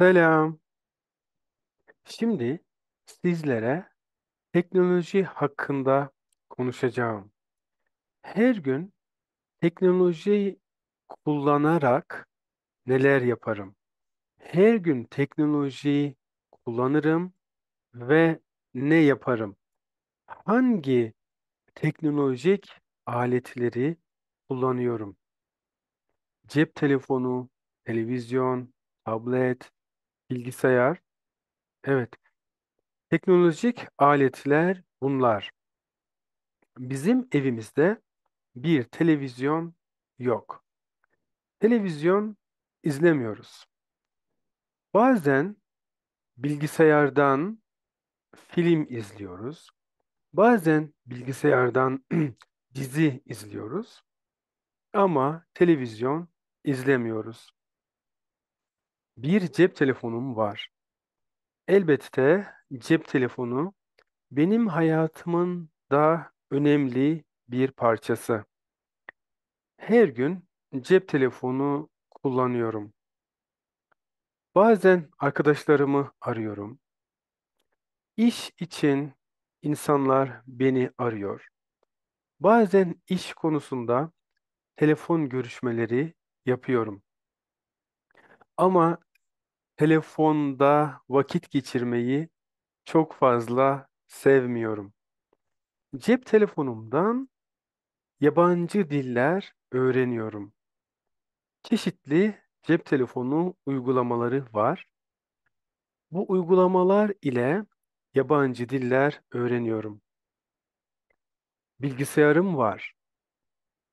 Selam. Şimdi sizlere teknoloji hakkında konuşacağım. Her gün teknolojiyi kullanarak neler yaparım? Her gün teknolojiyi kullanırım ve ne yaparım? Hangi teknolojik aletleri kullanıyorum? Cep telefonu, televizyon, tablet, Bilgisayar. Evet. Teknolojik aletler bunlar. Bizim evimizde bir televizyon yok. Televizyon izlemiyoruz. Bazen bilgisayardan film izliyoruz. Bazen bilgisayardan dizi izliyoruz. Ama televizyon izlemiyoruz. Bir cep telefonum var. Elbette cep telefonu benim hayatımın da önemli bir parçası. Her gün cep telefonu kullanıyorum. Bazen arkadaşlarımı arıyorum. İş için insanlar beni arıyor. Bazen iş konusunda telefon görüşmeleri yapıyorum. Ama telefonda vakit geçirmeyi çok fazla sevmiyorum. Cep telefonumdan yabancı diller öğreniyorum. Çeşitli cep telefonu uygulamaları var. Bu uygulamalar ile yabancı diller öğreniyorum. Bilgisayarım var.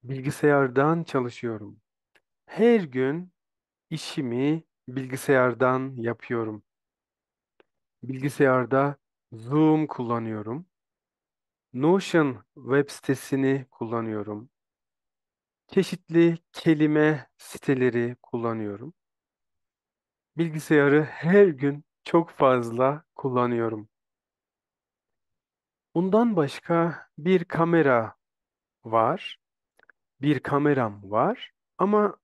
Bilgisayardan çalışıyorum. Her gün işimi Bilgisayardan yapıyorum. Bilgisayarda Zoom kullanıyorum. Notion web sitesini kullanıyorum. Çeşitli kelime siteleri kullanıyorum. Bilgisayarı her gün çok fazla kullanıyorum. Bundan başka bir kamera var. Bir kameram var ama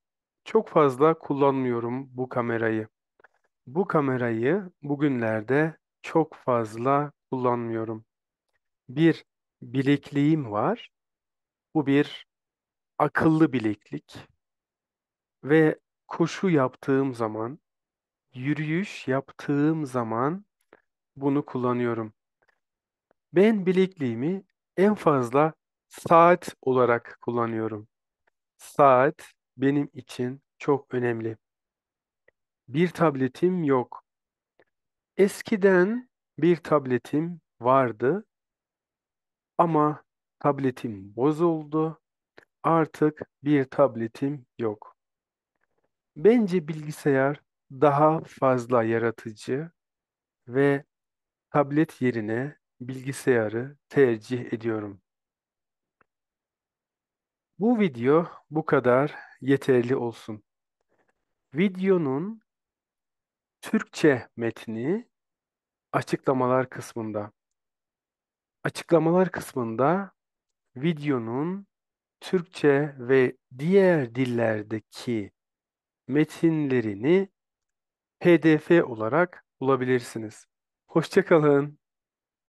çok fazla kullanmıyorum bu kamerayı. Bu kamerayı bugünlerde çok fazla kullanmıyorum. Bir bilekliğim var. Bu bir akıllı bileklik. Ve koşu yaptığım zaman, yürüyüş yaptığım zaman bunu kullanıyorum. Ben bilekliğimi en fazla saat olarak kullanıyorum. Saat benim için çok önemli. Bir tabletim yok. Eskiden bir tabletim vardı ama tabletim bozuldu. Artık bir tabletim yok. Bence bilgisayar daha fazla yaratıcı ve tablet yerine bilgisayarı tercih ediyorum. Bu video bu kadar yeterli olsun. Videonun Türkçe metni açıklamalar kısmında. Açıklamalar kısmında videonun Türkçe ve diğer dillerdeki metinlerini PDF olarak bulabilirsiniz. Hoşçakalın.